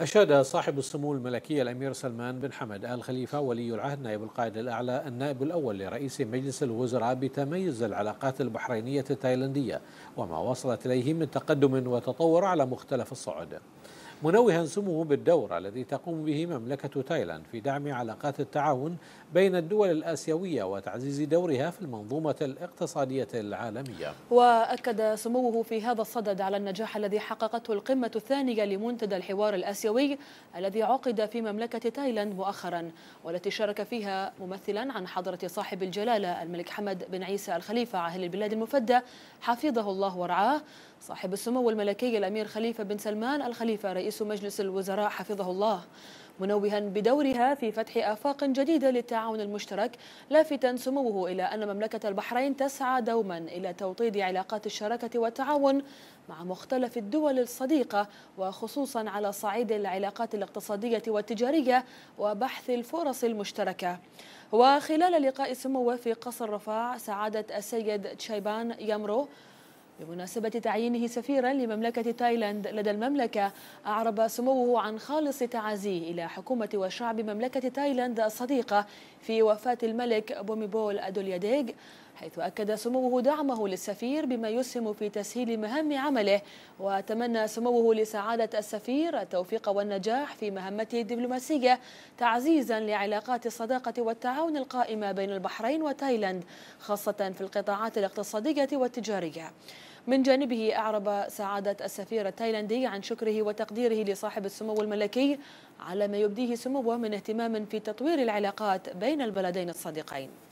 أشاد صاحب السمو الملكي الأمير سلمان بن حمد آل خليفة ولي العهد نائب القائد الأعلى النائب الأول لرئيس مجلس الوزراء بتميز العلاقات البحرينية التايلندية وما وصلت إليه من تقدم وتطور على مختلف الصعد منوها سموه بالدور الذي تقوم به مملكة تايلاند في دعم علاقات التعاون بين الدول الآسيوية وتعزيز دورها في المنظومة الاقتصادية العالمية وأكد سموه في هذا الصدد على النجاح الذي حققته القمة الثانية لمنتدى الحوار الآسيوي الذي عقد في مملكة تايلاند مؤخرا والتي شارك فيها ممثلا عن حضرة صاحب الجلالة الملك حمد بن عيسى الخليفة عاهل البلاد المفدى حفظه الله ورعاه صاحب السمو الملكي الأمير خليفة بن سلمان الخليفة رئيس رئيس مجلس الوزراء حفظه الله منوها بدورها في فتح آفاق جديدة للتعاون المشترك لافتا سموه إلى أن مملكة البحرين تسعى دوما إلى توطيد علاقات الشراكة والتعاون مع مختلف الدول الصديقة وخصوصا على صعيد العلاقات الاقتصادية والتجارية وبحث الفرص المشتركة وخلال لقاء سموه في قصر رفاع سعادة السيد تشايبان يمرو بمناسبة تعيينه سفيرا لمملكة تايلاند لدى المملكة أعرب سموه عن خالص تعازيه إلى حكومة وشعب مملكة تايلاند الصديقة في وفاة الملك بوميبول أدولياديغ حيث أكد سموه دعمه للسفير بما يسهم في تسهيل مهام عمله وتمنى سموه لسعادة السفير التوفيق والنجاح في مهمته الدبلوماسية تعزيزا لعلاقات الصداقة والتعاون القائمة بين البحرين وتايلاند خاصة في القطاعات الاقتصادية والتجارية من جانبه أعرب سعادة السفير التايلاندي عن شكره وتقديره لصاحب السمو الملكي على ما يبديه سموه من اهتمام في تطوير العلاقات بين البلدين الصديقين